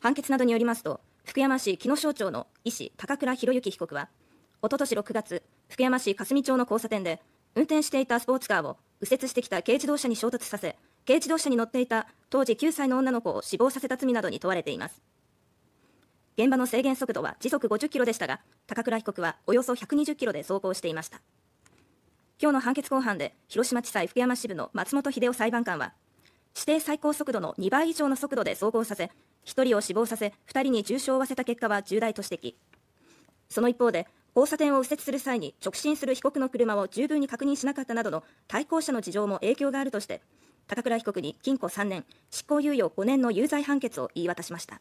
判決などによりますと福山市木野省庁の医師高倉博之被告はおととし6月福山市霞町の交差点で運転していたスポーツカーを右折してきた軽自動車に衝突させ軽自動車に乗っていた当時9歳の女の子を死亡させた罪などに問われています現場の制限速度は時速50キロでしたが高倉被告はおよそ120キロで走行していました今日の判決公判で広島地裁福山支部の松本秀夫裁判官は指定最高速度の2倍以上の速度で走行させ1人を死亡させ2人に重傷を負わせた結果は重大と指摘その一方で交差点を右折する際に直進する被告の車を十分に確認しなかったなどの対向車の事情も影響があるとして高倉被告に禁錮3年執行猶予5年の有罪判決を言い渡しました。